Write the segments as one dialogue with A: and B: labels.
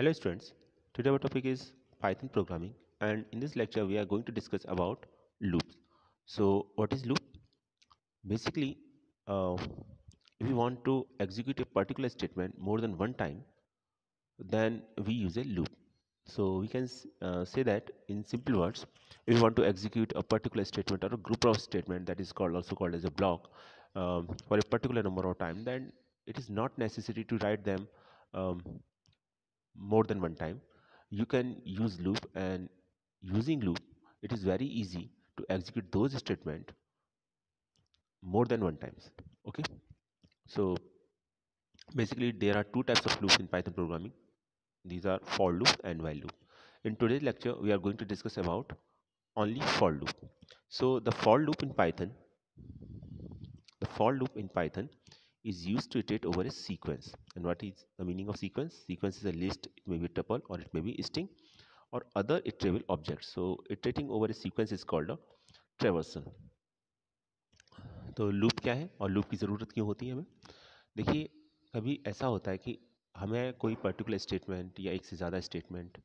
A: Hello students, today our topic is Python programming and in this lecture we are going to discuss about loops. So what is loop? Basically, uh, if we want to execute a particular statement more than one time, then we use a loop. So we can uh, say that in simple words, if we want to execute a particular statement or a group of statement that is called also called as a block um, for a particular number of time, then it is not necessary to write them um, more than one time you can use loop and using loop it is very easy to execute those statement more than one times okay so basically there are two types of loops in python programming these are for loop and while loop in today's lecture we are going to discuss about only for loop so the for loop in python the for loop in python is used to iterate over a sequence. And what is the meaning of sequence? Sequence is a list, it may be tuple or it may be string or other iterable objects. So iterating over a sequence is called a traversal. तो loop क्या है और loop की ज़रूरत क्यों होती है हमें देखिए कभी ऐसा होता है कि हमें कोई पर्टिकुलर स्टेटमेंट या एक से ज़्यादा स्टेटमेंट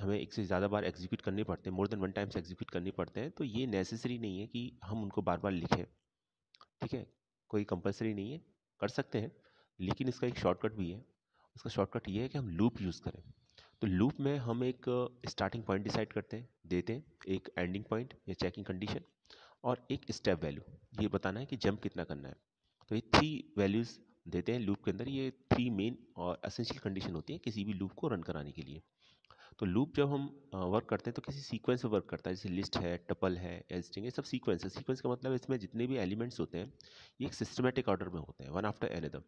A: हमें एक से ज़्यादा बार एग्जीक्यूट करने पड़ते हैं more than one times execute करने पड़ते हैं तो ये नेसेसरी नहीं है कि हम उनको बार बार लिखें ठीक है कोई कंपलसरी नहीं है कर सकते हैं लेकिन इसका एक शॉर्टकट भी है इसका शॉर्टकट ये है कि हम लूप यूज़ करें तो लूप में हम एक स्टार्टिंग पॉइंट डिसाइड करते हैं देते हैं एक एंडिंग पॉइंट या चेकिंग कंडीशन और एक स्टेप वैल्यू ये बताना है कि जंप कितना करना है तो ये थ्री वैल्यूज़ देते हैं लूप के अंदर ये थ्री मेन और असेंशियल कंडीशन होती है किसी भी लूप को रन कराने के लिए तो लूप जब हम वर्क करते हैं तो किसी सीक्वेंस पर वर्क करता है जैसे लिस्ट है टपल है या ये सब सीक्वेंस है सीक्वेंस का मतलब इसमें जितने भी एलिमेंट्स होते हैं ये एक सिस्टमेटिक ऑर्डर में होते हैं वन आफ्टर एनदर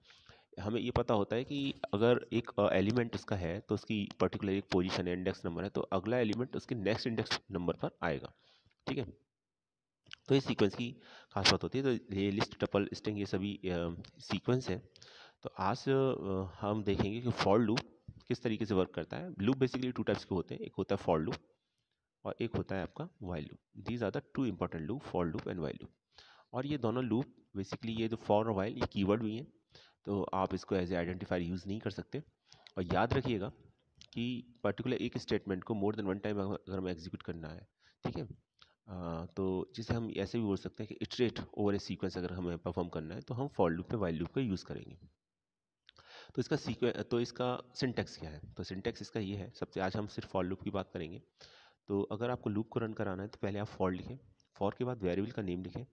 A: हमें ये पता होता है कि अगर एक एलिमेंट उसका है तो उसकी पर्टिकुलर एक पोजिशन है इंडेक्स नंबर है तो अगला एलिमेंट उसके नेक्स्ट इंडेक्स नंबर पर आएगा ठीक है तो ये सीक्वेंस की खास बात होती है तो ये लिस्ट टपल स्ट्रिंग ये सभी सीक्वेंस है तो आज हम देखेंगे कि फॉर लूप किस तरीके से वर्क करता है लूप बेसिकली टू टाइप्स के होते हैं एक होता है फॉर लूप और एक होता है आपका while loop these are the two important loop for loop and while loop और ये दोनों लूप बेसिकली ये जो फॉर और वाइल ये कीवर्ड भी हैं तो आप इसको एज ए आइडेंटिफायर यूज़ नहीं कर सकते और याद रखिएगा कि पर्टिकुलर एक स्टेटमेंट को मोर देन वन टाइम अगर हमें एग्जीक्यूट करना है ठीक है तो जिसे हम ऐसे भी बोल सकते हैं कि इटरेट ओवर ए सीक्वेंस अगर हमें परफॉर्म करना है तो हम फॉर लूप पे वाइल लूप का यूज़ करेंगे तो इसका सीक्वे तो इसका सिंटेक्स क्या है तो सिंटेक्स इसका ये है सबसे आज हम सिर्फ फॉर लूप की बात करेंगे तो अगर आपको लूप को रन कराना है तो पहले आप फॉर लिखें फॉर के बाद वेरिएबल का नेम लिखें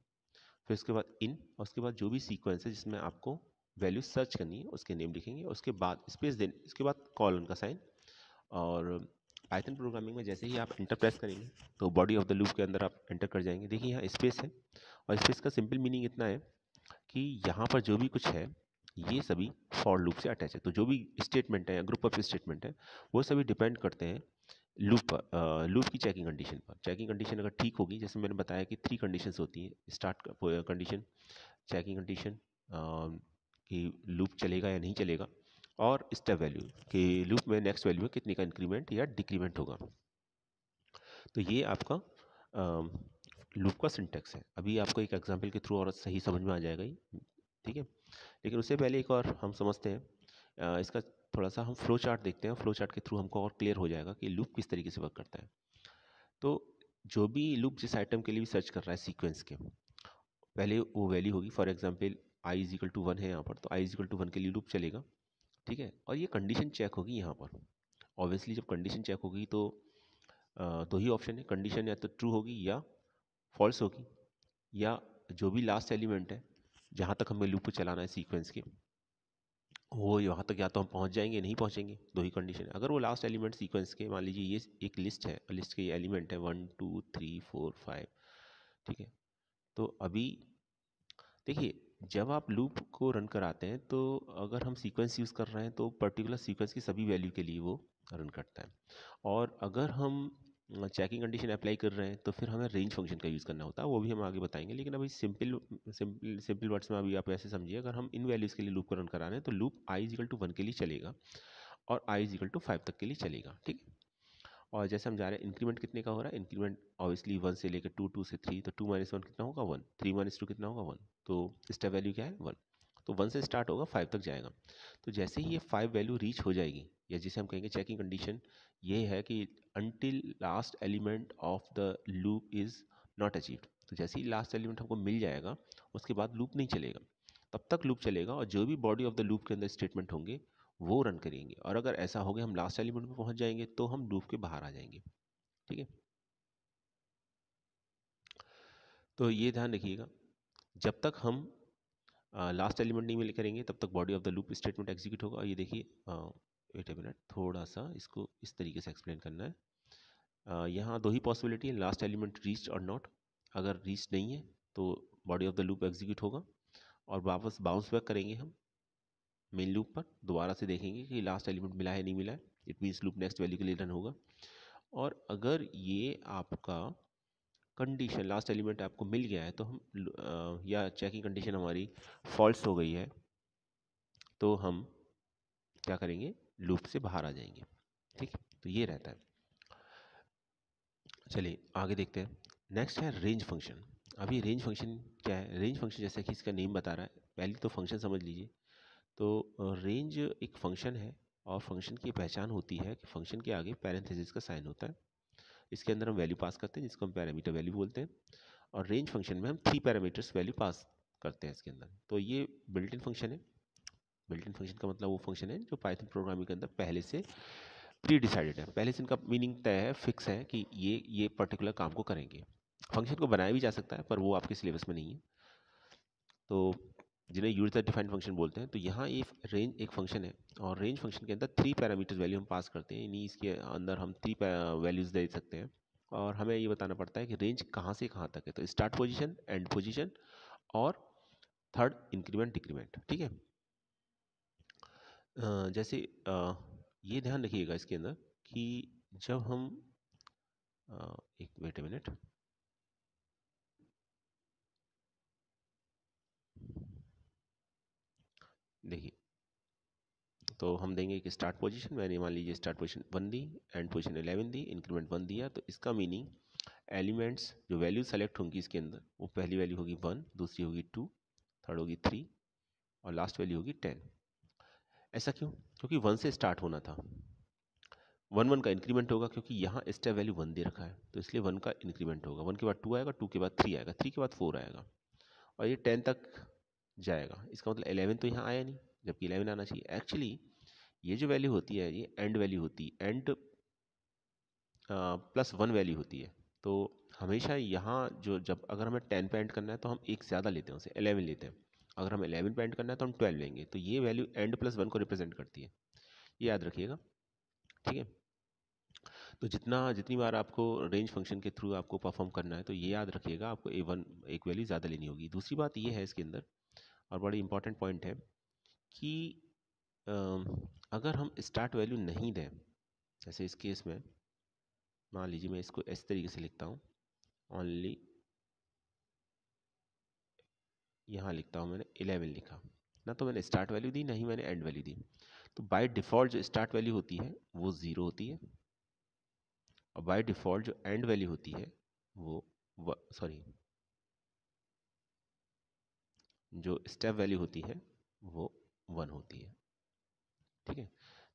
A: फिर उसके बाद इन और उसके बाद जो भी सीक्वेंस है जिसमें आपको वैल्यू सर्च करनी है उसके नेम लिखेंगे उसके बाद स्पेस देने उसके बाद कॉल उनका साइन और पाइथन प्रोग्रामिंग में जैसे ही आप इंटर प्रेस करेंगे तो बॉडी ऑफ द लूप के अंदर आप इंटर कर जाएंगे देखिए यहाँ स्पेस है और स्पेस का सिंपल मीनिंग इतना है कि यहाँ पर जो भी कुछ है ये सभी फॉर लूप से अटैच है तो जो भी स्टेटमेंट है ग्रुप ऑफ स्टेटमेंट है वो सभी डिपेंड करते हैं लूप पर लूप की चेकिंग कंडीशन पर चेकिंग कंडीशन अगर ठीक होगी जैसे मैंने बताया कि थ्री कंडीशंस होती हैं स्टार्ट कंडीशन चेकिंग कंडीशन कि लूप चलेगा या नहीं चलेगा और स्टेप वैल्यू कि लूप में नेक्स्ट वैल्यू में कितने का इंक्रीमेंट या डिक्रीमेंट होगा तो ये आपका लूप का सिंटेक्स है अभी आपको एक एग्जांपल के थ्रू और सही समझ में आ जाएगा ठीक है लेकिन उससे पहले एक और हम समझते हैं इसका थोड़ा सा हम फ्लो चार्ट देखते हैं फ्लो चार्ट के थ्रू हमको और क्लियर हो जाएगा कि लूप किस तरीके से वर्क करता है तो जो भी लूप जिस आइटम के लिए भी सर्च कर रहा है सीक्वेंस के पहले वो वैल्यू होगी for example i equal to one है यहाँ पर तो आई इक्वल टू वन के लिए लूप चलेगा ठीक है और ये कंडीशन चेक होगी यहाँ पर ऑब्वियसली जब कंडीशन चेक होगी तो दो तो ही ऑप्शन है कंडीशन या तो ट्रू होगी या फॉल्स होगी या जो भी लास्ट एलिमेंट है जहाँ तक हमें लूप चलाना है सीक्वेंस के वो यहाँ तक या तो हम पहुँच जाएंगे नहीं पहुँचेंगे दो ही कंडीशन है अगर वो लास्ट एलिमेंट सीक्वेंस के मान लीजिए ये एक लिस्ट है लिस्ट के ये एलिमेंट है one two three four five ठीक है तो अभी देखिए जब आप लूप को रन कराते हैं तो अगर हम सीक्वेंस यूज़ कर रहे हैं तो पर्टिकुलर सीक्वेंस की सभी वैल्यू के लिए वो रन करता है और अगर हम चेकिंग कंडीशन अप्लाई कर रहे हैं तो फिर हमें रेंज फंक्शन का यूज़ करना होता है वो भी हम आगे बताएंगे लेकिन अभी सिंपल सिंपल सिंपल वर्ड्स में अभी आप ऐसे समझिए अगर हम इन वैल्यूज़ के लिए लूप रन करा रहे हैं तो loop i equal to one के लिए चलेगा और आई इजिकल टू फाइव तक के लिए चलेगा ठीक है और जैसे हम जा रहे हैं इंक्रीमेंट कितने का हो रहा है इंक्रीमेंट ऑब्वियसली वन से लेकर टू टू से थ्री तो टू माइनस वन कितना होगा वन थ्री माइनस टू कितना होगा वन तो इसका वैल्यू क्या है वन तो वन से स्टार्ट होगा फाइव तक जाएगा तो जैसे ही ये हम्म। फाइव वैल्यू रीच हो जाएगी या जिसे हम कहेंगे चेकिंग कंडीशन ये है कि until last element of the loop is not achieved तो जैसे ही लास्ट एलिमेंट हमको मिल जाएगा उसके बाद लूप नहीं चलेगा तब तक लूप चलेगा और जो भी बॉडी ऑफ द लूप के अंदर स्टेटमेंट होंगे वो रन करेंगे और अगर ऐसा हो गया हम लास्ट एलिमेंट में पहुंच जाएंगे तो हम लूप के बाहर आ जाएंगे ठीक है तो ये ध्यान रखिएगा जब तक हम लास्ट एलिमेंट नहीं मिल करेंगे तब तक body of the loop statement execute होगा ये देखिए वेट ए मिनट थोड़ा सा इसको इस तरीके से एक्सप्लेन करना है यहाँ दो ही पॉसिबिलिटी है लास्ट एलिमेंट रीच और नॉट अगर रीच नहीं है तो body of the loop execute होगा और वापस बाउंस बैक करेंगे हम मेन लूप पर दोबारा से देखेंगे कि लास्ट एलिमेंट मिला है नहीं मिला है it means loop next value के लिए रन होगा और अगर ये आपका कंडीशन लास्ट एलिमेंट आपको मिल गया है तो हम आ, या चेकिंग कंडीशन हमारी फॉल्स हो गई है तो हम क्या करेंगे लूप से बाहर आ जाएंगे ठीक तो ये रहता है चलिए आगे देखते हैं नेक्स्ट है रेंज फंक्शन अभी रेंज फंक्शन क्या है रेंज फंक्शन जैसा कि इसका नेम बता रहा है पहले तो फंक्शन समझ लीजिए तो रेंज एक फंक्शन है और फंक्शन की पहचान होती है कि फंक्शन के आगे पैरेंथेसिस का साइन होता है इसके अंदर हम वैल्यू पास करते हैं जिसको हम पैरामीटर वैल्यू बोलते हैं और रेंज फंक्शन में हम थ्री पैरामीटर्स वैल्यू पास करते हैं इसके अंदर तो ये बिल्ट इन फंक्शन है बिल्ट इन फंक्शन का मतलब वो फंक्शन है जो पाइथन प्रोग्रामिंग के अंदर पहले से प्री डिसाइडेड है पहले से इनका मीनिंग तय है फिक्स है कि ये ये पर्टिकुलर काम को करेंगे फंक्शन को बनाया भी जा सकता है पर वो आपके सिलेबस में नहीं है तो जिन्हें यूजर डिफाइंड फंक्शन बोलते हैं तो यहाँ ये रेंज एक फंक्शन है और रेंज फंक्शन के अंदर थ्री पैरामीटर्स वैल्यू हम पास करते हैं यानी इसके अंदर हम थ्री वैल्यूज़ दे सकते हैं और हमें ये बताना पड़ता है कि रेंज कहाँ से कहाँ तक है तो स्टार्ट पोजिशन एंड पोजिशन और थर्ड इंक्रीमेंट डिक्रीमेंट ठीक है जैसे ये ध्यान रखिएगा इसके अंदर कि जब हम एक वेट ए मिनट देखिए तो हम देंगे कि स्टार्ट पोजीशन मैंने मान लीजिए स्टार्ट पोजीशन वन दी एंड पोजीशन एलेवन दी इंक्रीमेंट वन दिया तो इसका मीनिंग एलिमेंट्स जो वैल्यू सेलेक्ट होंगी इसके अंदर वो पहली वैल्यू होगी वन दूसरी होगी टू थर्ड होगी थ्री और लास्ट वैल्यू होगी टेन ऐसा क्यों क्योंकि वन से स्टार्ट होना था वन वन का इंक्रीमेंट होगा क्योंकि यहाँ स्टेप वैल्यू वन दे रखा है तो इसलिए वन का इंक्रीमेंट होगा वन के बाद टू आएगा टू के बाद थ्री आएगा थ्री के बाद फोर आएगा और ये टेन तक जाएगा इसका मतलब एलेवन तो यहाँ आया नहीं जबकि एलेवन आना चाहिए एक्चुअली ये जो वैल्यू होती है ये एंड वैल्यू होती है एंड प्लस वन वैल्यू होती है तो हमेशा यहाँ जो जब अगर हमें टेन पे एंड करना है तो हम एक ज़्यादा लेते हैं उसे एलेवन लेते हैं अगर हम एलेवन पे एंड करना है तो हम ट्वेल्व लेंगे तो ये वैल्यू एंड प्लस वन को रिप्रेजेंट करती है ये याद रखिएगा ठीक है तो जितना जितनी बार आपको रेंज फंक्शन के थ्रू आपको परफॉर्म करना है तो ये याद रखिएगा आपको ए वन एक वैल्यू ज़्यादा लेनी होगी दूसरी बात ये है इसके अंदर और बड़ी इम्पॉर्टेंट पॉइंट है कि अगर हम स्टार्ट वैल्यू नहीं दें जैसे इस केस में मान लीजिए मैं इसको इस तरीके से लिखता हूँ ओनली यहाँ लिखता हूँ मैंने एलेवन लिखा ना तो मैंने स्टार्ट वैल्यू दी ना ही मैंने एंड वैल्यू दी तो बाय डिफ़ॉल्ट जो स्टार्ट वैल्यू होती है वो ज़ीरो होती है और बाय डिफ़ॉल्ट जो एंड वैल्यू होती है वो सॉरी जो स्टेप वैल्यू होती है वो वन होती है ठीक है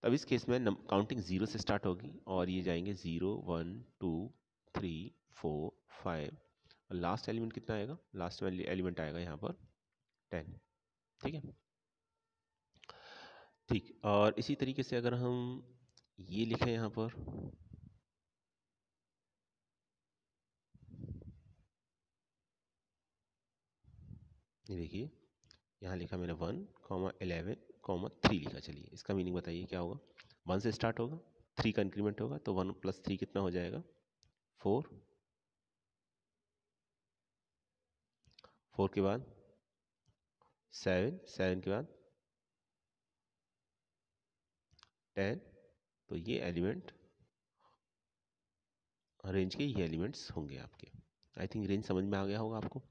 A: तब इस केस में काउंटिंग ज़ीरो से स्टार्ट होगी और ये जाएंगे zero one two three four five और लास्ट एलिमेंट कितना आएगा लास्ट में एलिमेंट आएगा यहाँ पर टेन ठीक है ठीक और इसी तरीके से अगर हम ये लिखें यहाँ पर ये देखिए यहाँ लिखा मैंने one comma eleven comma three लिखा चलिए इसका मीनिंग बताइए क्या होगा वन से स्टार्ट होगा थ्री का इंक्रीमेंट होगा तो वन प्लस थ्री कितना हो जाएगा फोर फोर के बाद सेवन सेवन के बाद टेन तो ये एलिमेंट रेंज के ये एलिमेंट्स होंगे आपके आई थिंक रेंज समझ में आ गया होगा आपको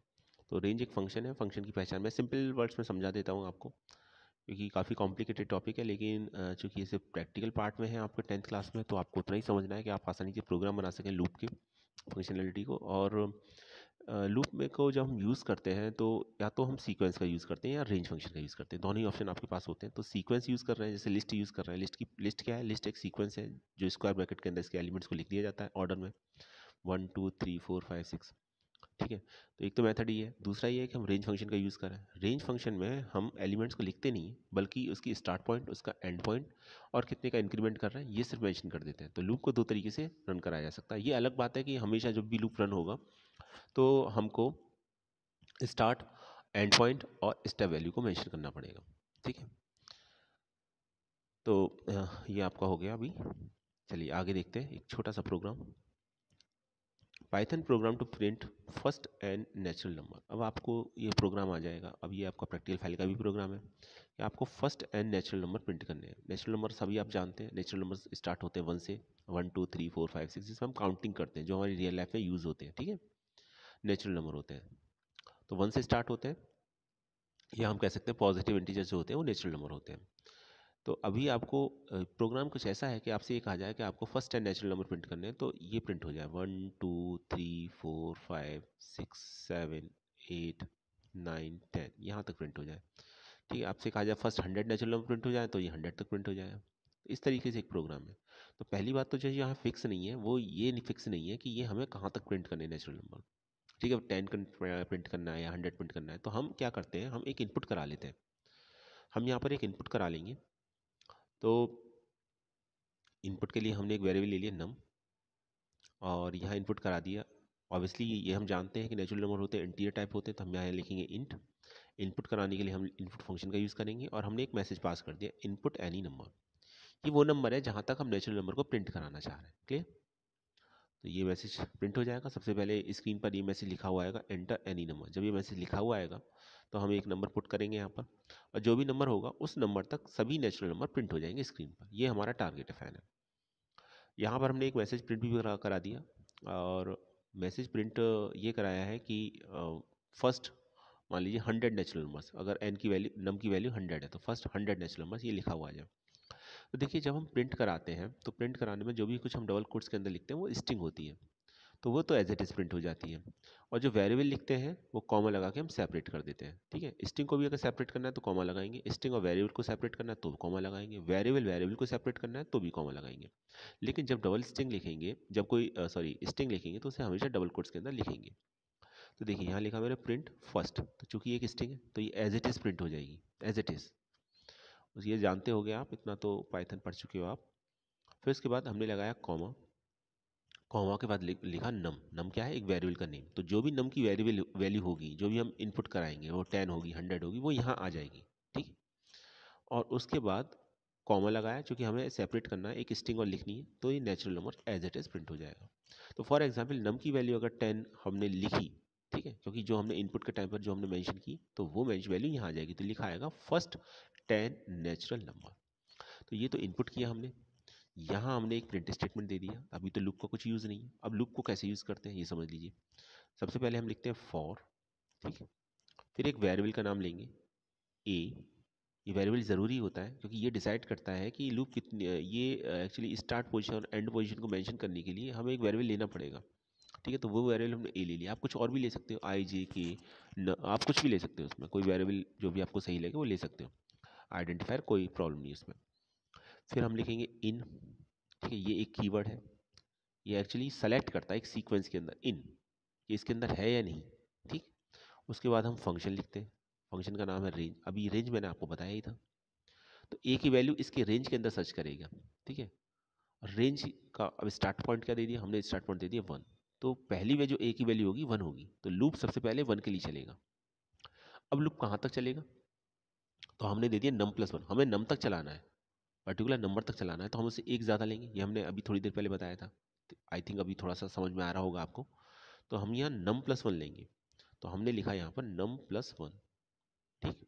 A: तो रेंज एक फंक्शन है फंक्शन की पहचान मैं सिंपल वर्ड्स में समझा देता हूँ आपको क्योंकि काफ़ी कॉम्प्लिकेटेड टॉपिक है लेकिन चूंकि ये सिर्फ प्रैक्टिकल पार्ट में है आपके टेंथ क्लास में तो आपको उतना ही समझना है कि आप आसानी से प्रोग्राम बना सकें लूप के फंक्शनलिटी को और लूप में को जब हम यूज़ करते हैं तो या तो हम सीक्वेंस का यूज़ करते हैं या रेंज फंक्शन का यूज़ करते हैं दोनों ही ऑप्शन आपके पास होते हैं तो सीक्वेंस यूज़ कर रहे हैं जैसे लिस्ट यूज़ कर रहे हैं लिस्ट की लिस्ट क्या है लिस्ट एक सीक्वेंस है जो स्क्वायर ब्रैकेट के अंदर इसके एलिमेंट्स को लिख दिया जाता है ऑर्डर में one two three four five six ठीक है तो एक तो मेथड ये है दूसरा ये है कि हम रेंज फंक्शन का यूज़ करें रेंज फंक्शन में हम एलिमेंट्स को लिखते नहीं बल्कि उसकी स्टार्ट पॉइंट उसका एंड पॉइंट और कितने का इंक्रीमेंट कर रहे हैं ये सिर्फ मैंशन कर देते हैं तो लूप को दो तरीके से रन कराया जा सकता है ये अलग बात है कि हमेशा जब भी लूप रन होगा तो हमको स्टार्ट एंड पॉइंट और स्टेप वैल्यू को मैंशन करना पड़ेगा ठीक है तो ये आपका हो गया अभी चलिए आगे देखते हैं एक छोटा सा program Python program to print first n natural number अब आपको ये प्रोग्राम आ जाएगा अब ये आपका प्रैक्टिकल फाइल का भी प्रोग्राम है कि आपको first n natural number print करने हैं नेचुरल नंबर सभी आप जानते हैं नेचुरल नंबर स्टार्ट होते हैं वन से one two three four five six जिसमें हम काउंटिंग करते हैं जो हमारी रियल लाइफ में यूज़ होते हैं ठीक है नेचुरल नंबर होते हैं तो वन से स्टार्ट होते हैं या हम कह सकते हैं पॉजिटिव इंटीजर जो होते हैं वो नेचुरल नंबर होते हैं तो अभी आपको प्रोग्राम कुछ ऐसा है कि आपसे ये कहा जाए कि आपको first n natural number print करने हैं तो ये प्रिंट हो जाए one two three four five six seven eight nine ten यहाँ तक प्रिंट हो जाए ठीक है आपसे कहा जाए first hundred natural number print हो जाए तो ये हंड्रेड तक प्रिंट हो जाए इस तरीके से एक प्रोग्राम है तो पहली बात तो जो है यहाँ फिक्स नहीं है वो ये नहीं फिक्स नहीं है कि ये हमें कहाँ तक प्रिंट करने नेचुरल नंबर ठीक है टेन प्रिंट करना है या हंड्रेड प्रिंट करना है तो हम क्या करते हैं हम एक इनपुट करा लेते हैं हम यहाँ पर एक इनपुट करा लेंगे तो इनपुट के लिए हमने एक वेरिएबल ले लिया नम और यहाँ इनपुट करा दिया ऑब्वियसली ये हम जानते हैं कि नेचुरल नंबर होते हैं इंटीरियर टाइप होते हैं तो हम यहाँ लिखेंगे इंट इनपुट कराने के लिए हम इनपुट फंक्शन का यूज़ करेंगे और हमने एक मैसेज पास कर दिया इनपुट एनी नंबर ये वो नंबर है जहाँ तक हम नेचुरल नंबर को प्रिंट कराना चाह रहे हैं क्लियर तो ये मैसेज प्रिंट हो जाएगा सबसे पहले स्क्रीन पर ये मैसेज लिखा हुआ आएगा एंटर एनी नंबर जब ये मैसेज लिखा हुआ आएगा तो हम एक नंबर पुट करेंगे यहाँ पर और जो भी नंबर होगा उस नंबर तक सभी नेचुरल नंबर प्रिंट हो जाएंगे स्क्रीन पर ये हमारा टारगेट है फैन है यहाँ पर हमने एक मैसेज प्रिंट भी करा दिया और मैसेज प्रिंट ये कराया है कि फर्स्ट मान लीजिए हंड्रेड नेचुरल नंबर्स अगर एन की वैल्यू नम की वैल्यू हंड्रेड है तो फर्स्ट हंड्रेड नेचुरल नंबर्स ये लिखा हुआ आ जाए तो देखिए जब हम प्रिंट कराते हैं तो प्रिंट कराने में जो भी कुछ हम डबल कोट्स के अंदर लिखते हैं वो स्टिंग होती है तो वो तो एज इट इज़ प्रिंट हो जाती है और जो वेरिएबल लिखते हैं वो कॉमा लगा के हम सेपरेट कर देते हैं ठीक है स्ट्रिंग को भी अगर सेपरेट करना है तो कॉमा लगाएंगे स्ट्रिंग और वेरिएबल को सेपरेट करना है तो कॉमा लगाएंगे वेरिएबल वेरिएबल को सेपरेट करना है तो भी कॉमा लगाएंगे लेकिन जब डबल स्ट्रिंग लिखेंगे जब कोई सॉरी स्ट्रिंग लिखेंगे तो उसे हमेशा डबल कोर्ट्स के अंदर लिखेंगे तो देखिए यहाँ लिखा मेरा प्रिंट फर्स्ट तो चूंकि एक स्ट्रिंग है तो ये एज इट इज़ प्रिंट हो जाएगी एज इट इज़ बस ये जानते हो आप इतना तो पाइथन पढ़ चुके हो आप फिर उसके बाद हमने लगाया कॉमा कॉमा के बाद लिखा नम नम क्या है एक वेरिएबल का नेम तो जो भी नम की वेरिएबल वैल्यू होगी जो भी हम इनपुट कराएंगे वो टेन होगी हंड्रेड होगी वो यहाँ आ जाएगी ठीक और उसके बाद कॉमा लगाया चूँकि हमें सेपरेट करना है एक स्ट्रिंग और लिखनी है तो ये natural number as it is print हो जाएगा तो फॉर एग्जाम्पल नम की वैल्यू अगर टेन हमने लिखी ठीक है क्योंकि जो हमने इनपुट के टाइम पर जो हमने मेंशन की तो वो वैल्यू यहाँ आ जाएगी तो लिखा आएगा फर्स्ट टेन नेचुरल नंबर तो ये तो इनपुट किया हमने यहाँ हमने एक प्रिंट स्टेटमेंट दे दिया अभी तो लुक का कुछ यूज़ नहीं है अब लुक को कैसे यूज़ करते हैं ये समझ लीजिए सबसे पहले हम लिखते हैं फॉर ठीक है फिर एक वेरिएबल का नाम लेंगे ए ये वेरिएबल ज़रूरी होता है क्योंकि ये डिसाइड करता है कि लुक कितनी ये एक्चुअली स्टार्ट पोजिशन और एंड पोजिशन को मैंशन करने के लिए हमें एक वेरिएबल लेना पड़ेगा ठीक है तो वो वेरिएबल हमने ए ले लिया आप कुछ और भी ले सकते हो आई जे के न आप कुछ भी ले सकते हो उसमें कोई वेरिएबल जो भी आपको सही लगे वो ले सकते हो आइडेंटिफायर कोई प्रॉब्लम नहीं उसमें फिर हम लिखेंगे इन ठीक है ये एक की है ये एक्चुअली सेलेक्ट करता है एक सीक्वेंस के अंदर इन इसके अंदर है या नहीं ठीक उसके बाद हम फंक्शन लिखते हैं फंक्शन का नाम है रेंज अभी रेंज मैंने आपको बताया ही था तो ए की वैल्यू इसके रेंज के अंदर सर्च करेगा ठीक है रेंज का अब स्टार्ट पॉइंट क्या दे दिया हमने स्टार्ट पॉइंट दे दिया वन तो पहली वैल्यू ए की वैल्यू होगी वन होगी तो लूप सबसे पहले वन के लिए चलेगा अब लूप कहाँ तक चलेगा तो हमने दे दिया नम प्लस वन हमें नम तक चलाना है पर्टिकुलर नंबर तक चलाना है तो हम उसे एक ज़्यादा लेंगे ये हमने अभी थोड़ी देर पहले बताया था तो आई थिंक अभी थोड़ा सा समझ में आ रहा होगा आपको तो हम यहाँ नम प्लस वन लेंगे तो हमने लिखा यहाँ पर नम प्लस वन ठीक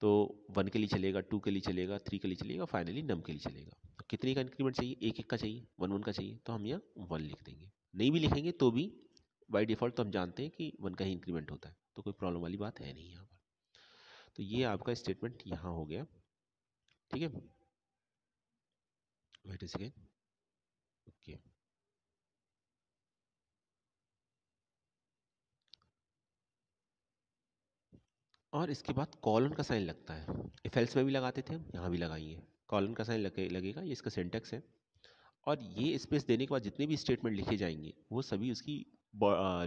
A: तो वन के लिए चलेगा टू के लिए चलेगा थ्री के लिए चलेगा फाइनली नम के लिए चलेगा तो कितने का इंक्रीमेंट चाहिए एक एक का चाहिए वन वन का चाहिए तो हम यहाँ वन लिख देंगे नहीं भी लिखेंगे तो भी बाई डिफ़ॉल्ट तो हम जानते हैं कि वन का ही इंक्रीमेंट होता है तो कोई प्रॉब्लम वाली बात है नहीं यहाँ पर तो ये आपका स्टेटमेंट यहाँ हो गया ठीक है वेट इज अगेन और इसके बाद कॉलन का साइन लगता है एफ एल्स में भी लगाते थे हम यहाँ भी लगाइए कॉलन का साइन लगे लगेगा ये इसका सेंटेक्स है और ये स्पेस देने के बाद जितने भी स्टेटमेंट लिखे जाएंगे वो सभी उसकी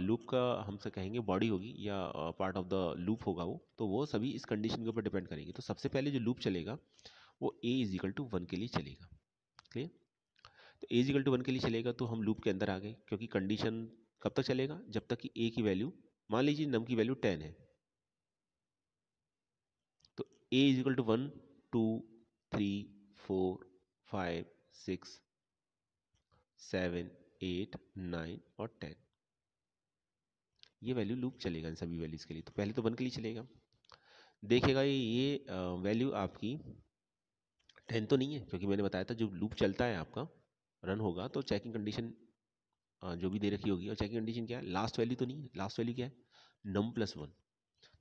A: लूप का हमसे कहेंगे बॉडी होगी या पार्ट ऑफ द लूप होगा वो तो वो सभी इस कंडीशन के ऊपर डिपेंड करेंगे तो सबसे पहले जो लूप चलेगा वो ए इजिकल टू वन के लिए चलेगा क्लियर तो ए इजिकल टू वन के लिए चलेगा तो हम लूप के अंदर आ गए क्योंकि कंडीशन कब तक चलेगा जब तक कि ए की वैल्यू मान लीजिए नम की वैल्यू टेन है a is equal to one two three four five six seven eight nine और टेन ये वैल्यू लूप चलेगा इन सभी वैल्यूज़ के लिए तो पहले तो वन के लिए चलेगा देखेगा ये ये वैल्यू आपकी टेन तो नहीं है क्योंकि मैंने बताया था जो लूप चलता है आपका रन होगा तो चेकिंग कंडीशन जो भी दे रखी होगी और चेकिंग कंडीशन क्या है लास्ट वैल्यू तो नहीं है लास्ट वैल्यू क्या है नम प्लस वन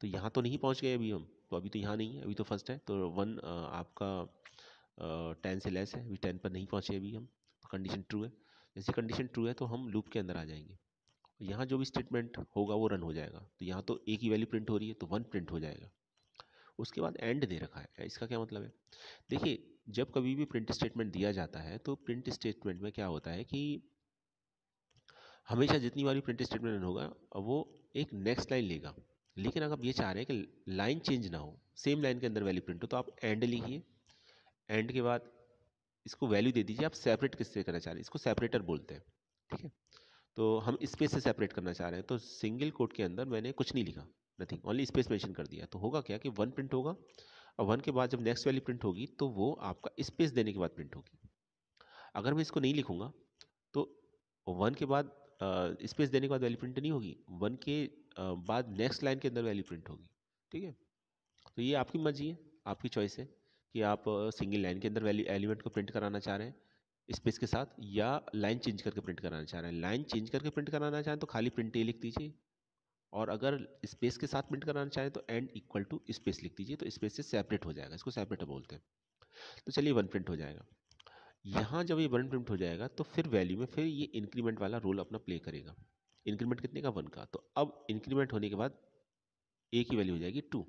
A: तो यहाँ तो नहीं पहुँच गए अभी हम तो अभी तो यहाँ नहीं है अभी तो फर्स्ट है तो वन आपका टेन से लेस है अभी टेन पर नहीं पहुँचे अभी हम तो कंडीशन ट्रू है जैसे कंडीशन ट्रू है तो हम लूप के अंदर आ जाएंगे यहाँ जो भी स्टेटमेंट होगा वो रन हो जाएगा तो यहाँ तो एक ही वैल्यू प्रिंट हो रही है तो वन प्रिंट हो जाएगा उसके बाद एंड दे रखा है इसका क्या मतलब है देखिए जब कभी भी प्रिंट स्टेटमेंट दिया जाता है तो प्रिंट स्टेटमेंट में क्या होता है कि हमेशा जितनी बार भी प्रिंट स्टेटमेंट रन होगा वो एक नेक्स्ट लाइन लेगा लेकिन अगर आप ये चाह रहे हैं कि लाइन चेंज ना हो सेम लाइन के अंदर वैल्यू प्रिंट हो तो आप एंड लिखिए एंड के बाद इसको वैल्यू दे दीजिए आप सेपरेट किससे करना चाह रहे हैं इसको सेपरेटर बोलते हैं ठीक है तो हम स्पेस से सेपरेट करना चाह रहे हैं तो सिंगल कोड के अंदर मैंने कुछ नहीं लिखा नथिंग ओनली स्पेस मैंशन कर दिया तो होगा क्या कि वन प्रिंट होगा और वन के बाद जब नेक्स्ट वैल्यू प्रिंट होगी तो वो आपका स्पेस देने के बाद प्रिंट होगी अगर मैं इसको नहीं लिखूँगा तो वन के बाद स्पेस देने के बाद वैल्यू प्रिंट नहीं होगी वन के बाद नेक्स्ट लाइन के अंदर वैल्यू प्रिंट होगी ठीक है तो ये आपकी मर्जी है आपकी चॉइस है कि आप सिंगल लाइन के अंदर वैल्यू एलिमेंट को प्रिंट कराना चाह रहे हैं स्पेस के साथ या लाइन चेंज करके प्रिंट कराना चाह रहे हैं लाइन चेंज करके प्रिंट कराना चाहें तो खाली प्रिंट ए लिख दीजिए और अगर स्पेस के साथ प्रिंट कराना चाहें तो एंड इक्वल टू स्पेस लिख दीजिए तो स्पेस से सेपरेट हो जाएगा इसको सेपरेट बोलते हैं तो चलिए वन प्रिंट हो जाएगा यहाँ जब ये वन प्रिंट हो जाएगा तो फिर वैल्यू में फिर ये इंक्रीमेंट वाला रोल अपना प्ले करेगा इंक्रीमेंट कितने का वन का तो अब इंक्रीमेंट होने के बाद ए की वैल्यू हो जाएगी टू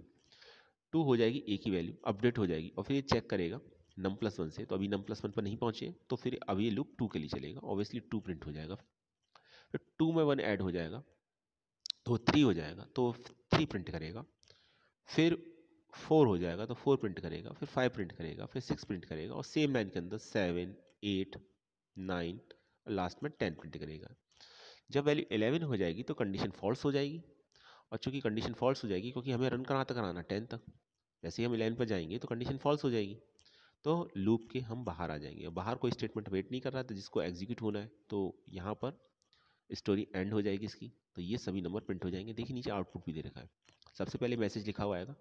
A: टू हो जाएगी ए की वैल्यू अपडेट हो जाएगी और फिर ये चेक करेगा नम प्लस वन से तो अभी नम प्लस वन पर नहीं पहुँचे तो फिर अब ये लूप टू के लिए चलेगा ऑब्वियसली टू प्रिंट हो जाएगा फिर टू में वन ऐड हो जाएगा तो थ्री हो जाएगा तो थ्री प्रिंट करेगा फिर फोर हो जाएगा तो फोर प्रिंट करेगा फिर फाइव प्रिंट तो करेगा फिर सिक्स प्रिंट करेगा और सेम लाइन के अंदर सेवन एट नाइन लास्ट में टेन प्रिंट करेगा जब वैल्यू एलेवन हो जाएगी तो कंडीशन फॉल्स हो जाएगी और चूंकि कंडीशन फॉल्स हो जाएगी क्योंकि हमें रन कहाँ तक कराना टेन तक जैसे ही हम इलेवन पर जाएंगे तो कंडीशन फॉल्स हो जाएगी तो लूप के हम बाहर आ जाएंगे बाहर कोई स्टेटमेंट वेट नहीं कर रहा था जिसको एग्जीक्यूट होना है तो यहाँ पर स्टोरी एंड हो जाएगी इसकी तो ये सभी नंबर प्रिंट हो जाएंगे देखिए नीचे आउटपुट भी दे रखा है सबसे पहले मैसेज लिखा हुआ आएगा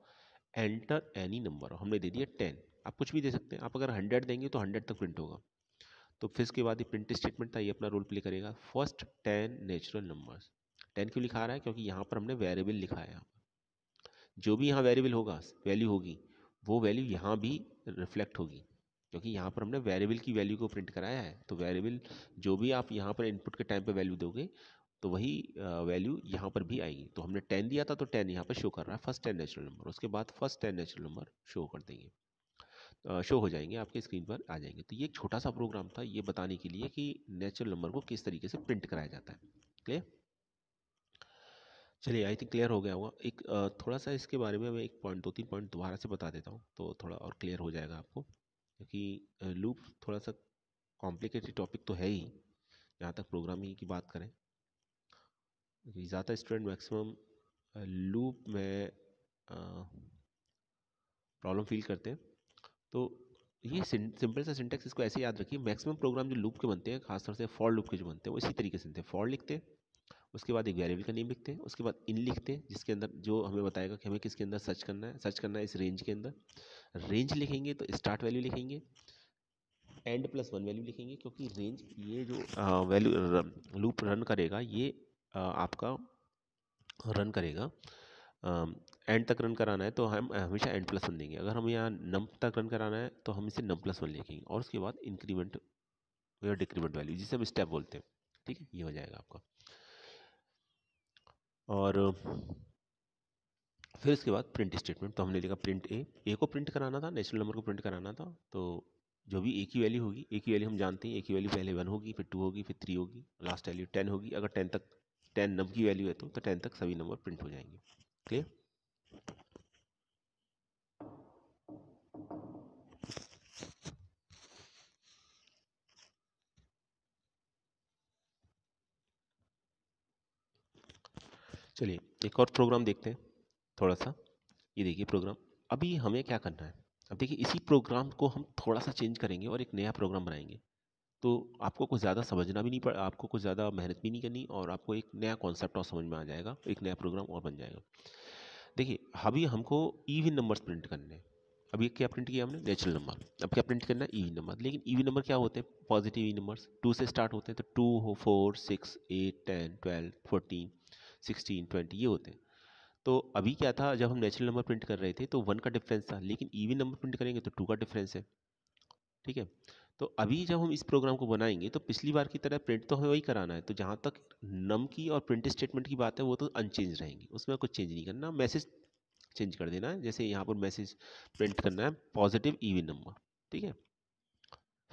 A: एंटर एनी नंबर हमने दे दिया टेन आप कुछ भी दे सकते हैं आप अगर हंड्रेड देंगे तो हंड्रेड तक प्रिंट होगा तो फिर इसके बाद ये प्रिंट स्टेटमेंट था ये अपना रोल प्ले करेगा first ten natural numbers ten क्यों लिखा रहा है क्योंकि यहाँ पर हमने वेरिएबल लिखा है यहाँ पर जो भी यहाँ वेरिएबल होगा वैल्यू होगी वो वैल्यू यहाँ भी रिफ्लेक्ट होगी क्योंकि यहाँ पर हमने वेरिएबल की वैल्यू को प्रिंट कराया है तो वेरिएबल जो भी आप यहाँ पर इनपुट के टाइम पर वैल्यू दोगे तो वही वैल्यू यहाँ पर भी आएगी तो हमने टेन दिया था तो टेन यहाँ पर शो कर रहा है फर्स्ट टेन नेचुरल नंबर उसके बाद first ten natural number show कर देंगे शो हो जाएंगे आपके स्क्रीन पर आ जाएंगे तो ये एक छोटा सा प्रोग्राम था ये बताने के लिए कि नेचुरल नंबर को किस तरीके से प्रिंट कराया जाता है क्लियर चलिए आई थिंक क्लियर हो गया होगा एक थोड़ा सा इसके बारे में मैं एक पॉइंट दो तीन पॉइंट दोबारा से बता देता हूँ तो थोड़ा और क्लियर हो जाएगा आपको क्योंकि लूप थोड़ा सा कॉम्प्लिकेटेड टॉपिक तो है ही जहाँ तक प्रोग्रामिंग की बात करें ज़्यादा स्टूडेंट मैक्सिमम लूप में प्रॉब्लम फील करते हैं तो ये सिंपल सा सिंटेक्स इसको ऐसे याद रखिए मैक्सिमम प्रोग्राम जो लूप के बनते हैं खासतौर से फॉर लूप के जो बनते हैं वो इसी तरीके से बनते हैं फॉर लिखते हैं उसके बाद एक वेरिएबल का नेम लिखते हैं उसके बाद इन लिखते हैं जिसके अंदर जो हमें बताएगा कि हमें किसके अंदर सर्च करना है सर्च करना है इस रेंज के अंदर रेंज लिखेंगे तो स्टार्ट वैल्यू लिखेंगे एंड प्लस वन वैल्यू लिखेंगे क्योंकि रेंज ये जो वैल्यू लूप रन करेगा ये आपका रन करेगा एंड तक रन कराना है तो हम हमेशा एंड प्लस वन देंगे अगर हम यहाँ नम तक रन कराना है तो हम इसे नम प्लस वन लिखेंगे और उसके बाद इंक्रीमेंट या डिक्रीमेंट वैल्यू जिसे हम स्टेप बोलते हैं ठीक है ये हो जाएगा आपका और फिर इसके बाद प्रिंट स्टेटमेंट तो हमने लिखा प्रिंट ए ए को प्रिंट कराना था नेचुरल नंबर को प्रिंट कराना था तो जो भी ए की वैल्यू होगी ए की वैल्यू हम जानते हैं ए की वैल्यू पहले वन होगी फिर टू होगी फिर थ्री होगी लास्ट वैल्यू टेन होगी अगर टेन तक टेन नम की वैल्यू है तो टेन तो तक सभी नंबर प्रिंट हो जाएंगे क्लियर चलिए एक और प्रोग्राम देखते हैं थोड़ा सा ये देखिए प्रोग्राम अभी हमें क्या करना है अब देखिए इसी प्रोग्राम को हम थोड़ा सा चेंज करेंगे और एक नया प्रोग्राम बनाएंगे तो आपको कुछ ज़्यादा समझना भी नहीं पड़ आपको कुछ ज़्यादा मेहनत भी नहीं करनी और आपको एक नया कॉन्सेप्ट और समझ में आ जाएगा एक नया प्रोग्राम और बन जाएगा देखिए अभी हमको ईवी नंबर्स प्रिंट करने हैं अभी क्या प्रिंट किया हमने नेचुरल नंबर अब क्या प्रिंट करना है ईवी e नंबर लेकिन ईवी e नंबर क्या होते हैं पॉजिटिव ई नंबर्स टू से स्टार्ट होते हैं तो टू हो four six eight ten twelve fourteen sixteen twenty ये होते हैं तो अभी क्या था जब हम नेचुरल नंबर प्रिंट कर रहे थे तो वन का डिफरेंस था लेकिन ईवी नंबर प्रिंट करेंगे तो टू का डिफरेंस है ठीक है तो अभी जब हम इस प्रोग्राम को बनाएंगे तो पिछली बार की तरह प्रिंट तो हमें वही कराना है तो जहाँ तक नम की और प्रिंट स्टेटमेंट की बात है वो तो अनचेंज रहेंगी उसमें कुछ चेंज नहीं करना मैसेज चेंज कर देना है जैसे यहाँ पर मैसेज प्रिंट करना है पॉजिटिव ईवी नंबर ठीक है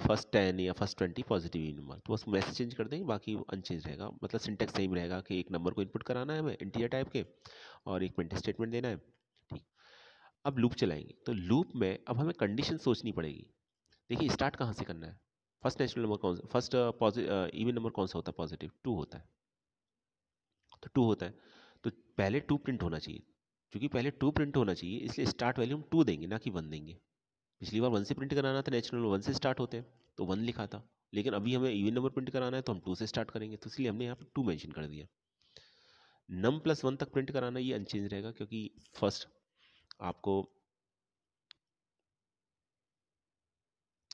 A: फर्स्ट टेन या first twenty positive even number तो बस मैसेज चेंज कर देंगे बाकी अनचेंज रहेगा मतलब सिंटेक्स सेम रहेगा कि एक नंबर को इनपुट कराना है हमें इंटीरियर टाइप के और एक प्रिंट स्टेटमेंट देना है ठीक अब लूप चलाएंगे तो लूप में अब हमें कंडीशन सोचनी पड़ेगी देखिए स्टार्ट कहाँ से करना है फर्स्ट नेचुरल नंबर कौन सा फर्स्ट पॉजिटिव इवन नंबर कौन सा होता है पॉजिटिव टू होता है तो टू होता है तो पहले टू प्रिंट होना चाहिए क्योंकि पहले टू प्रिंट होना चाहिए इसलिए स्टार्ट वैल्यू हम टू देंगे ना कि वन देंगे पिछली बार वन से प्रिंट कराना था नेचुरल वन से स्टार्ट होते हैं तो वन लिखा था लेकिन अभी हमें इवन नंबर प्रिंट कराना है तो हम टू से स्टार्ट करेंगे तो इसलिए हमने यहाँ पर टू मैंशन कर दिया नम प्लस वन तक प्रिंट कराना ये अनचेंज रहेगा क्योंकि फर्स्ट आपको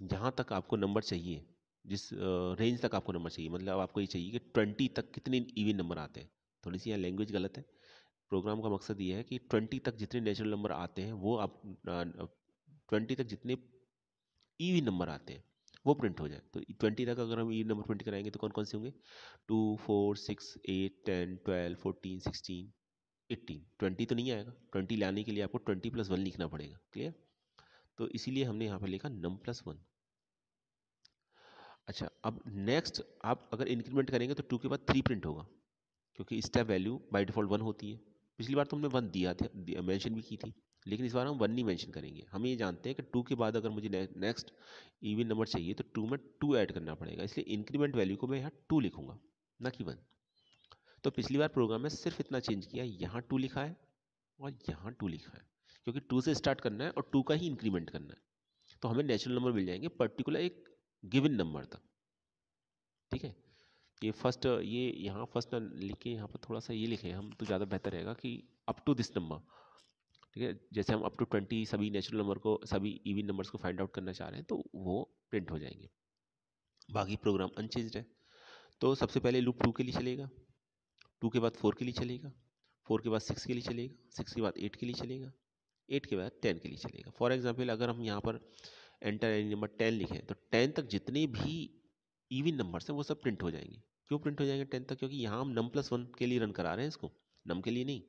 A: जहाँ तक आपको नंबर चाहिए जिस रेंज तक आपको नंबर चाहिए मतलब आपको ये चाहिए कि ट्वेंटी तक कितने इवन नंबर आते हैं थोड़ी सी यहाँ लैंग्वेज गलत है प्रोग्राम का मकसद ये है कि ट्वेंटी तक जितने नेचुरल नंबर आते हैं वो आप ट्वेंटी तक जितने ईवी नंबर आते हैं वो प्रिंट हो जाए तो ट्वेंटी तक अगर हम ई नंबर प्रिंट कराएंगे तो कौन कौन से होंगे two four six eight ten twelve fourteen sixteen eighteen twenty तो नहीं आएगा ट्वेंटी लाने के लिए आपको ट्वेंटी प्लस वन लिखना पड़ेगा क्लियर तो इसीलिए हमने यहाँ पर लिखा नम प्लस वन अच्छा अब नेक्स्ट आप अगर इंक्रीमेंट करेंगे तो टू के बाद थ्री प्रिंट होगा क्योंकि step value by default one होती है पिछली बार तो हमने वन दिया था मेंशन भी की थी लेकिन इस बार हम वन नहीं मेंशन करेंगे हम ये जानते हैं कि टू के बाद अगर मुझे नेक्स्ट इवन नंबर चाहिए तो टू में टू ऐड करना पड़ेगा इसलिए इंक्रीमेंट वैल्यू को मैं यहाँ टू लिखूंगा ना कि वन तो पिछली बार प्रोग्राम में सिर्फ इतना चेंज किया यहाँ टू लिखा है और यहाँ टू लिखा है क्योंकि टू से स्टार्ट करना है और टू का ही इंक्रीमेंट करना है तो हमें नेचुरल नंबर मिल जाएंगे पर्टिकुलर एक गिविन नंबर तक ठीक है ये फर्स्ट ये यहाँ फर्स्ट लिख के यहाँ पर थोड़ा सा ये लिखे हम तो ज़्यादा बेहतर रहेगा कि अप टू दिस नंबर ठीक है जैसे हम अप टू ट्वेंटी सभी नेचुरल नंबर को सभी इवन नंबर्स को फाइंड आउट करना चाह रहे हैं तो वो प्रिंट हो जाएंगे बाकी प्रोग्राम अनचेंज है तो सबसे पहले लूप टू के लिए चलेगा टू के बाद फोर के लिए चलेगा फोर के बाद सिक्स के लिए चलेगा सिक्स के बाद एट के लिए चलेगा एट के बाद टेन के लिए चलेगा फॉर एग्जाम्पल अगर हम यहाँ पर एंटर एनी नंबर टेन लिखें तो टेन तक जितने भी इवन नंबर्स हैं वो सब प्रिंट हो जाएंगे क्यों प्रिंट हो जाएंगे टेन तक क्योंकि यहाँ हम नम प्लस वन के लिए रन करा रहे हैं इसको नम के लिए नहीं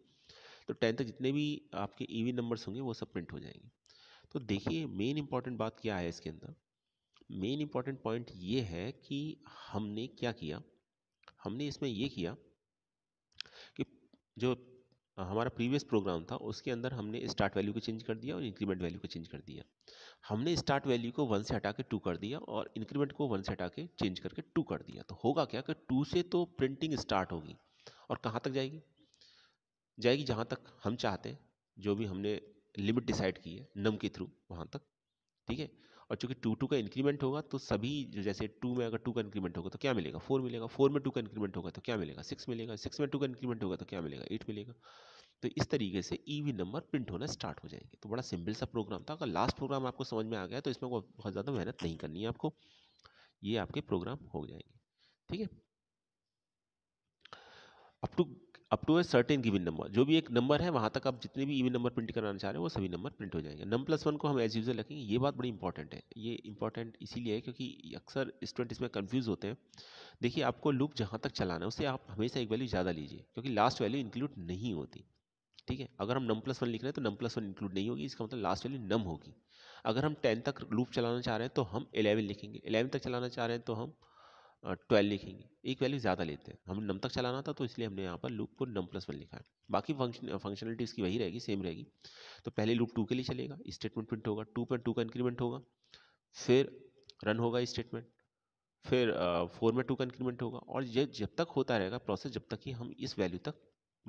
A: तो टेन तक जितने भी आपके इवन नंबर्स होंगे वो सब प्रिंट हो जाएंगे तो देखिए मेन इंपॉर्टेंट बात क्या है इसके अंदर मेन इंपॉर्टेंट पॉइंट ये है कि हमने क्या किया हमने इसमें ये किया कि जो हमारा प्रीवियस प्रोग्राम था उसके अंदर हमने स्टार्ट वैल्यू को चेंज कर दिया और इंक्रीमेंट वैल्यू को चेंज कर दिया हमने स्टार्ट वैल्यू को वन से हटा के टू कर दिया और इंक्रीमेंट को वन से हटा के चेंज करके टू कर दिया तो होगा क्या कि टू से तो प्रिंटिंग स्टार्ट होगी और कहाँ तक जाएगी जाएगी जहाँ तक हम चाहते हैं जो भी हमने लिमिट डिसाइड की है नम के थ्रू वहाँ तक ठीक है और चूंकि टू टू का इंक्रीमेंट होगा तो सभी जो जैसे टू में अगर टू का इंक्रीमेंट होगा तो क्या मिलेगा फोर मिलेगा फोर में टू का इंक्रीमेंट होगा तो क्या मिलेगा सिक्स मिलेगा सिक्स में टू का इंक्रीमेंट होगा तो क्या मिलेगा एट मिलेगा तो इस तरीके से ईवी नंबर प्रिंट होना स्टार्ट हो जाएंगे तो बड़ा सिंपल सा प्रोग्राम था अगर लास्ट प्रोग्राम आपको समझ में आ गया तो इसमें बहुत ज़्यादा मेहनत नहीं करनी है आपको ये आपके प्रोग्राम हो जाएंगे ठीक है अब two up to a certain given number जो भी एक नंबर है वहाँ तक आप जितने भी ईवन नंबर प्रिंट कराना चाह रहे हैं वो सभी नंबर प्रिंट हो जाएंगे नम प्लस वन को हम एज यूजर रखेंगे ये बात बड़ी इंपॉर्टेंट है ये इंपॉर्टेंट इसीलिए है क्योंकि अक्सर स्टूडेंट इसमें कन्फ्यूज़ होते हैं देखिए आपको लूप जहाँ तक चलाना है उससे आप हमेशा एक वैल्यू ज़्यादा लीजिए क्योंकि लास्ट वैल्यू इंक्लूड नहीं होती ठीक है अगर हम नम प्लस वन लिख रहे हैं तो नम प्लस वन इंक्लूड नहीं होगी इसका मतलब लास्ट वैल्यू नम होगी अगर हम टेन तक लूप चलाना चाह रहे हैं तो हम एलेवन लिखेंगे एलेवन तक चलाना चाह रहे हैं तो हम ट्वेल्व लिखेंगे एक वैल्यू ज़्यादा लेते हैं हमें नम तक चलाना था तो इसलिए हमने यहाँ पर लूप को नम प्लस वन लिखा है बाकी फंक्शन फंक्शनलिटी इसकी वही रहेगी सेम रहेगी तो पहले लूप टू के लिए चलेगा स्टेटमेंट प्रिंट होगा टू पर टू का इंक्रीमेंट होगा फिर रन होगा स्टेटमेंट फिर फोर में टू का इंक्रीमेंट होगा और ये जब तक होता रहेगा प्रोसेस जब तक कि हम इस वैल्यू तक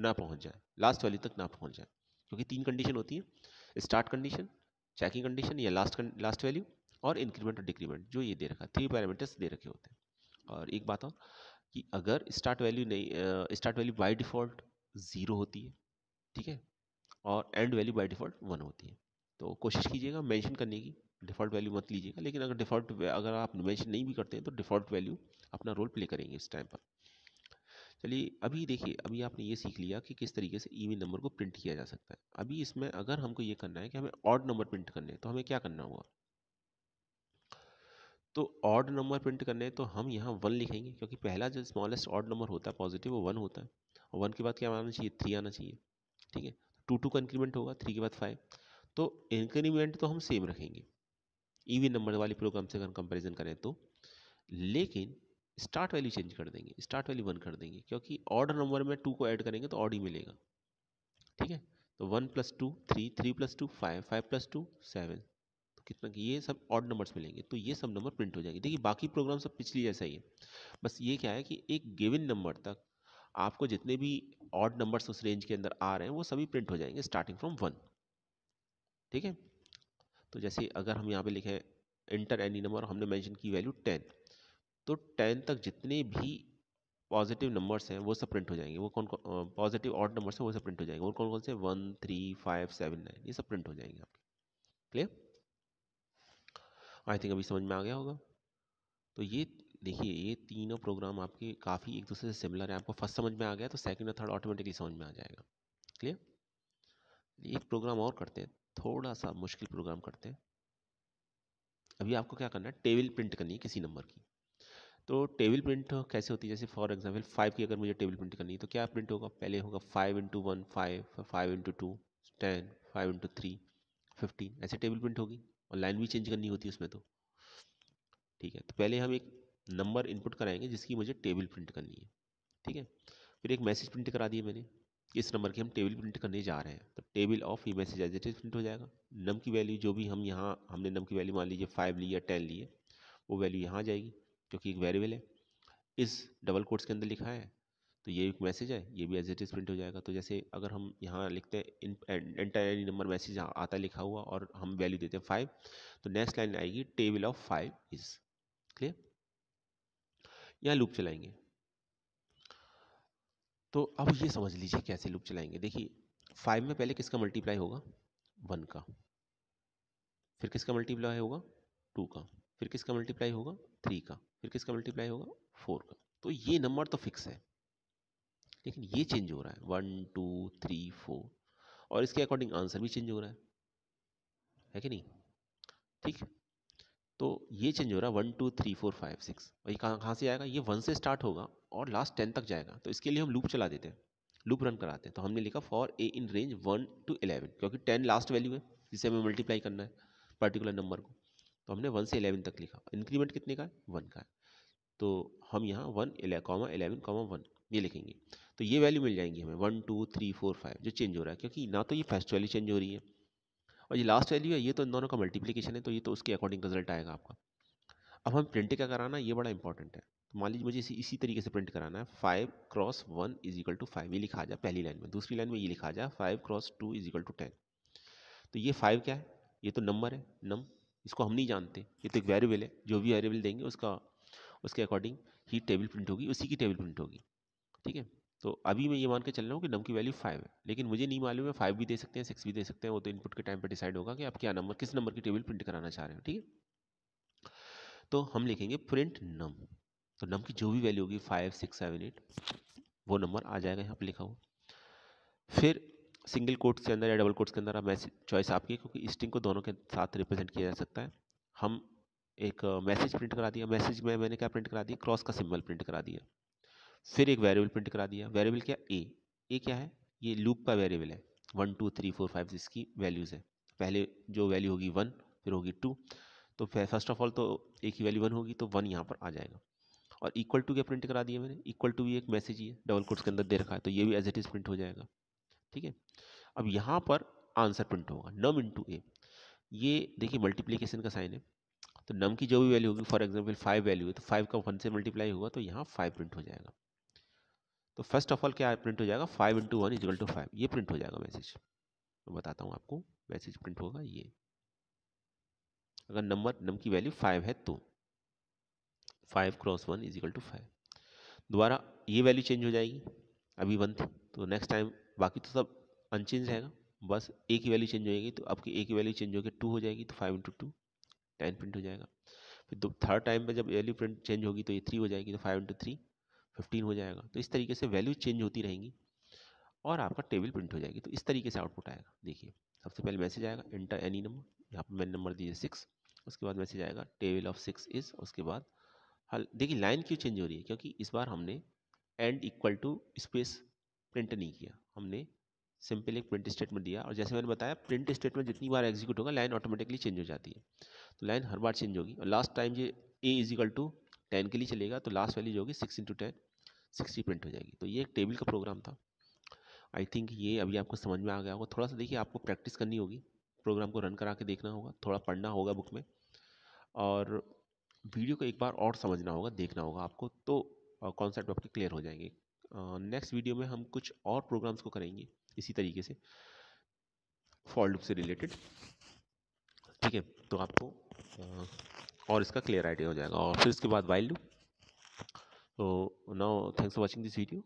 A: ना पहुँच जाए लास्ट वैल्यू तक ना पहुँच जाए क्योंकि तीन कंडीशन होती है स्टार्ट कंडीशन चेकिंग कंडीशन या लास्ट लास्ट वैल्यू और इंक्रीमेंट और डिक्रीमेंट जो ये दे रखा है थ्री पैरामीटर्स दे रखे होते हैं और एक बात और कि अगर स्टार्ट वैल्यू नहीं start value by default zero होती है ठीक है और end value by default one होती है तो कोशिश कीजिएगा मेंशन करने की डिफ़ॉल्ट वैल्यू मत लीजिएगा लेकिन अगर डिफ़ॉल्ट अगर आप मेंशन नहीं भी करते हैं तो डिफ़ॉल्ट वैल्यू अपना रोल प्ले करेंगे इस टाइम पर चलिए अभी देखिए अभी आपने ये सीख लिया कि किस तरीके से ईवी नंबर को प्रिंट किया जा सकता है अभी इसमें अगर हमको ये करना है कि हमें ऑड नंबर प्रिंट करने हैं तो हमें क्या करना होगा तो ऑड नंबर प्रिंट करने हैं तो हम यहाँ वन लिखेंगे क्योंकि पहला जो स्मॉलेस्ट ऑड नंबर होता है पॉजिटिव वो वन होता है और वन के बाद क्या आना चाहिए थ्री आना चाहिए ठीक है टू टू का इंक्रीमेंट होगा थ्री के बाद फाइव तो इंक्रीमेंट तो हम सेम रखेंगे ईवी नंबर वाले प्रोग्राम से अगर कंपेरिजन करें तो लेकिन स्टार्ट वैल्यू चेंज कर देंगे स्टार्ट वैल्यू वन कर देंगे क्योंकि ऑर्डर नंबर में टू को ऐड करेंगे तो ऑड ही मिलेगा ठीक है तो one plus two three three plus two five five plus two seven कितना ये सब ऑड नंबर्स मिलेंगे तो ये सब नंबर प्रिंट हो जाएंगे देखिए बाकी प्रोग्राम सब पिछली जैसा ही है बस ये क्या है कि एक गिविन नंबर तक आपको जितने भी ऑड नंबर्स उस रेंज के अंदर आ रहे हैं वो सभी प्रिंट हो जाएंगे स्टार्टिंग फ्रॉम वन ठीक है तो जैसे अगर हम यहाँ पे लिखें इंटर एनी नंबर हमने मेंशन की वैल्यू टेन तो टेन तक जितने भी पॉजिटिव नंबर्स हैं वो सब प्रिंट हो जाएंगे वो कौन कौन पॉजिटिव ऑड नंबर्स हैं वो सब प्रिंट हो जाएंगे और कौन कौन से one three five seven nine ये सब प्रिंट हो जाएंगे आपके क्लियर आई थिंक अभी समझ में आ गया होगा तो ये देखिए ये तीनों प्रोग्राम आपके काफ़ी एक दूसरे से सिमिलर है आपको फर्स्ट समझ में आ गया तो सेकंड और थर्ड ऑटोमेटिकली समझ में आ जाएगा क्लियर एक प्रोग्राम और करते हैं थोड़ा सा मुश्किल प्रोग्राम करते हैं अभी आपको क्या करना है टेबल प्रिंट करनी है किसी नंबर की तो टेबल प्रिंट कैसे होती है जैसे फॉर एग्जांपल फाइव की अगर मुझे टेबल प्रिंट करनी है तो क्या प्रिंट होगा पहले होगा five into one five five into two ten five into three fifteen ऐसे टेबल प्रिंट होगी और लाइन भी चेंज करनी होती है उसमें तो ठीक है तो पहले हम एक नंबर इनपुट कराएंगे जिसकी मुझे टेबल प्रिंट करनी है ठीक है फिर एक मैसेज प्रिंट करा दिया मैंने इस नंबर की हम टेबल प्रिंट करने जा रहे हैं तो टेबल ऑफ ये मैसेज एज इट प्रिंट हो जाएगा नम की वैल्यू जो भी हम यहाँ हमने नम की वैल्यू मान लीजिए फाइव ली या टेन ली है वो वैल्यू यहाँ आ जाएगी क्योंकि एक वेरिएबल है इस डबल कोर्स के अंदर लिखा है तो ये एक मैसेज है ये भी एज इट इज़ प्रिंट हो जाएगा तो जैसे अगर हम यहाँ लिखते हैं एंटायर नंबर मैसेज यहाँ आता लिखा हुआ और हम वैल्यू देते हैं फाइव तो नेक्स्ट लाइन आएगी table of five is clear यहाँ लूप चलाएंगे तो अब ये समझ लीजिए कैसे लूप चलाएंगे देखिए फाइव में पहले किसका मल्टीप्लाई होगा वन का फिर किसका मल्टीप्लाई होगा टू का फिर किसका मल्टीप्लाई होगा थ्री का फिर किसका मल्टीप्लाई होगा फोर का तो ये नंबर तो फिक्स है लेकिन ये चेंज हो रहा है वन टू थ्री फोर और इसके अकॉर्डिंग आंसर भी चेंज हो रहा है है कि नहीं ठीक तो ये चेंज हो रहा है one two three four five six और ये कहाँ कहाँ से आएगा ये वन से स्टार्ट होगा और लास्ट टेन तक जाएगा तो इसके लिए हम लूप चला देते हैं लूप रन कराते हैं तो हमने लिखा for a in range one to eleven क्योंकि टेन लास्ट वैल्यू है जिसे हमें मल्टीप्लाई करना है पर्टिकुलर नंबर को तो हमने वन से एलेवन तक लिखा इंक्रीमेंट कितने का है वन का है तो हम यहाँ one comma eleven comma one ये लिखेंगे तो ये वैल्यू मिल जाएंगी हमें one two three four five जो चेंज हो रहा है क्योंकि ना तो ये फर्स्ट वैल्यू चेंज हो रही है और ये लास्ट वैल्यू है ये तो इन दोनों का मल्टीप्लीकेशन है तो ये तो उसके अकॉर्डिंग रिजल्ट आएगा आपका अब हम प्रिंट का कराना ये बड़ा इंपॉर्टेंट है तो मान लीजिए मुझे इसी इसी तरीके से प्रिंट कराना है five cross one is equal to five ये लिखा जाए पहली लाइन में दूसरी लाइन में ये लिखा जाए five cross two is equal to ten तो ये फाइव क्या है ये तो नंबर है नम इसको हम नहीं जानते ये तो एक वेरिएबल है जो भी वेरिएबल देंगे उसका उसके अकॉर्डिंग ही टेबल प्रिंट होगी उसी की टेबल प्रिंट होगी ठीक है तो अभी मैं ये मान के चल रहा हूँ कि नम की वैल्यू फाइव है लेकिन मुझे नहीं मालूम है फाइव भी दे सकते हैं सिक्स भी दे सकते हैं वो तो इनपुट के टाइम पर डिसाइड होगा कि आप क्या नंबर किस नंबर की टेबल प्रिंट कराना चाह रहे हो ठीक है तो हम लिखेंगे प्रिंट नम तो नम की जो भी वैल्यू होगी फाइव सिक्स सेवन एट वो नंबर आ जाएगा यहाँ पर लिखा हुआ फिर सिंगल कोट्स के अंदर या डबल कोट्स के अंदर आप मैसेज चॉइस आपकी है क्योंकि स्ट्रिंग को दोनों के साथ रिप्रेजेंट किया जा सकता है हम एक मैसेज uh, प्रिंट करा दिया मैसेज में मैंने क्या प्रिंट करा दिया क्रॉस का सिंबल प्रिंट करा दिया फिर एक वेरिएबल प्रिंट करा दिया वेरिएबल क्या ए ए क्या है ये लूप का वेरिएबल है one two three four five जिसकी वैल्यूज़ है पहले जो वैल्यू होगी वन फिर होगी टू तो फर्स्ट ऑफ ऑल तो एक ही वैल्यू वन होगी तो वन यहाँ पर आ जाएगा और इक्वल टू क्या प्रिंट करा दिया मैंने इक्वल टू भी एक मैसेज ही है डबल कोट्स के अंदर दे रखा है तो ये भी एज इट इज़ प्रिंट हो जाएगा ठीक है अब यहाँ पर आंसर प्रिंट होगा नम टू ए ये देखिए मल्टीप्लीकेशन का साइन है तो नम की जो भी वैल्यू होगी फॉर एग्जाम्पल फाइव वैल्यू है तो फाइव का वन से मल्टीप्लाई होगा तो यहाँ फाइव प्रिंट हो जाएगा तो फर्स्ट ऑफ ऑल क्या प्रिंट हो जाएगा five into one equal to five ये प्रिंट हो जाएगा मैसेज मैं बताता हूँ आपको मैसेज प्रिंट होगा ये अगर नंबर नम की वैल्यू फाइव है तो five cross one equal to five दोबारा ये वैल्यू चेंज हो जाएगी अभी वन थी तो नेक्स्ट टाइम बाकी तो सब अनचेंज रहेगा बस ए की वैल्यू चेंज होएगी तो अब की ए की वैल्यू चेंज होकर टू हो जाएगी तो five into two ten print हो जाएगा फिर दो थर्ड टाइम पर जब वैल्यू प्रिंट चेंज होगी तो ये थ्री हो जाएगी तो फाइव इंटू थ्री फिफ्टीन हो जाएगा तो इस तरीके से वैल्यू चेंज होती रहेंगी और आपका टेबल प्रिंट हो जाएगी तो इस तरीके से आउटपुट आएगा देखिए सबसे पहले मैसेज आएगा इंटर एनी नंबर यहाँ पर मैंने नंबर दिए सिक्स उसके बाद मैसेज आएगा टेबल ऑफ सिक्स इज़ उसके बाद हल देखिए लाइन क्यों चेंज हो रही है क्योंकि इस बार हमने end equal to space print नहीं किया हमने सिंपल एक प्रिंट स्टेटमेंट दिया और जैसे मैंने बताया प्रिंट स्टेटमेंट जितनी बार एग्जीक्यूट होगा लाइन ऑटोमेटिकली चेंज हो जाती है तो लाइन हर बार चेंज होगी और लास्ट टाइम ये ए इजिकल टू टेन के लिए चलेगा तो लास्ट वैल्यू जो होगी six into ten sixty print हो जाएगी तो ये एक टेबल का प्रोग्राम था आई थिंक ये अभी आपको समझ में आ गया होगा थोड़ा सा देखिए आपको प्रैक्टिस करनी होगी प्रोग्राम को रन करा के देखना होगा थोड़ा पढ़ना होगा बुक में और वीडियो को एक बार और समझना होगा देखना होगा आपको तो कॉन्सेप्ट आपके क्लियर हो जाएंगे नेक्स्ट वीडियो में हम कुछ और प्रोग्राम्स को करेंगे इसी तरीके से फॉर से रिलेटेड ठीक है तो आपको और इसका क्लियर आइडिया हो जाएगा और फिर उसके बाद while loop so now thanks for watching this video